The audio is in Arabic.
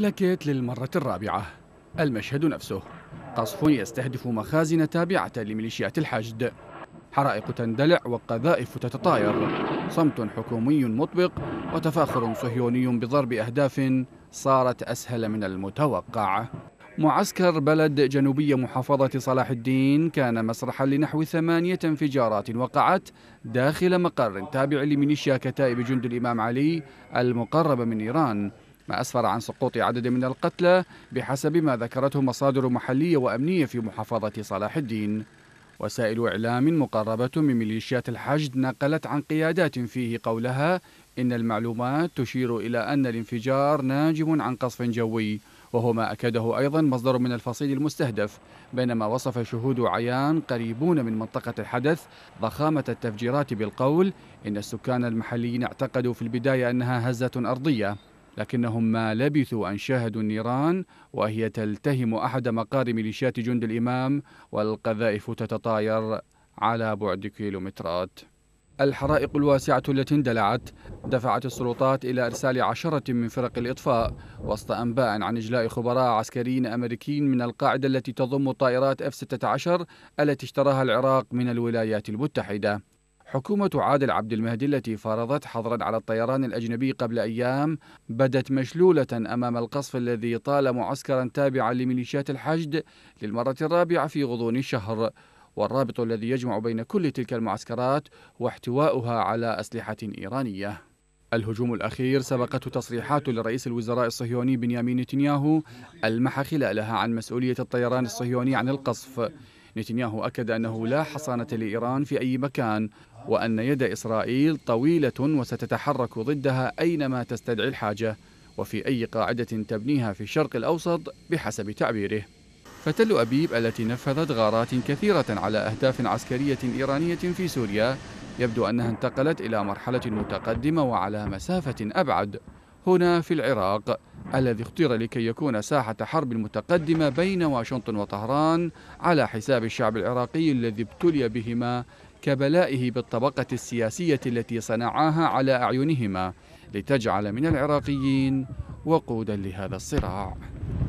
لكيت للمرة الرابعة المشهد نفسه قصف يستهدف مخازن تابعة لميليشيات الحشد حرائق تندلع وقذائف تتطاير صمت حكومي مطبق وتفاخر صهيوني بضرب أهداف صارت أسهل من المتوقع معسكر بلد جنوبي محافظة صلاح الدين كان مسرحا لنحو ثمانية انفجارات وقعت داخل مقر تابع لميليشيا كتائب جند الإمام علي المقربة من إيران ما أسفر عن سقوط عدد من القتلى بحسب ما ذكرته مصادر محلية وأمنية في محافظة صلاح الدين وسائل إعلام مقربة من ميليشيات الحشد نقلت عن قيادات فيه قولها إن المعلومات تشير إلى أن الانفجار ناجم عن قصف جوي وهو ما أكده أيضا مصدر من الفصيل المستهدف بينما وصف شهود عيان قريبون من منطقة الحدث ضخامة التفجيرات بالقول إن السكان المحليين اعتقدوا في البداية أنها هزة أرضية لكنهم ما لبثوا أن شاهدوا النيران وهي تلتهم أحد مقارم ميليشيات جند الإمام والقذائف تتطاير على بعد كيلومترات الحرائق الواسعة التي اندلعت دفعت السلطات إلى إرسال عشرة من فرق الإطفاء وسط أنباء عن إجلاء خبراء عسكريين أمريكيين من القاعدة التي تضم طائرات F-16 التي اشتراها العراق من الولايات المتحدة حكومة عادل عبد المهدي التي فرضت حظرا على الطيران الأجنبي قبل أيام بدت مشلولة أمام القصف الذي طال معسكرا تابعا لميليشيات الحشد للمرة الرابعة في غضون الشهر والرابط الذي يجمع بين كل تلك المعسكرات واحتواؤها على أسلحة إيرانية الهجوم الأخير سبقته تصريحات لرئيس الوزراء الصهيوني بنيامين نتنياهو المح خلالها عن مسؤولية الطيران الصهيوني عن القصف نتنياهو أكد أنه لا حصانة لإيران في أي مكان وأن يد إسرائيل طويلة وستتحرك ضدها أينما تستدعي الحاجة وفي أي قاعدة تبنيها في الشرق الأوسط بحسب تعبيره فتل أبيب التي نفذت غارات كثيرة على أهداف عسكرية إيرانية في سوريا يبدو أنها انتقلت إلى مرحلة متقدمة وعلى مسافة أبعد هنا في العراق الذي اختير لكي يكون ساحة حرب متقدمة بين واشنطن وطهران على حساب الشعب العراقي الذي ابتلي بهما كبلائه بالطبقة السياسية التي صنعاها على أعينهما لتجعل من العراقيين وقودا لهذا الصراع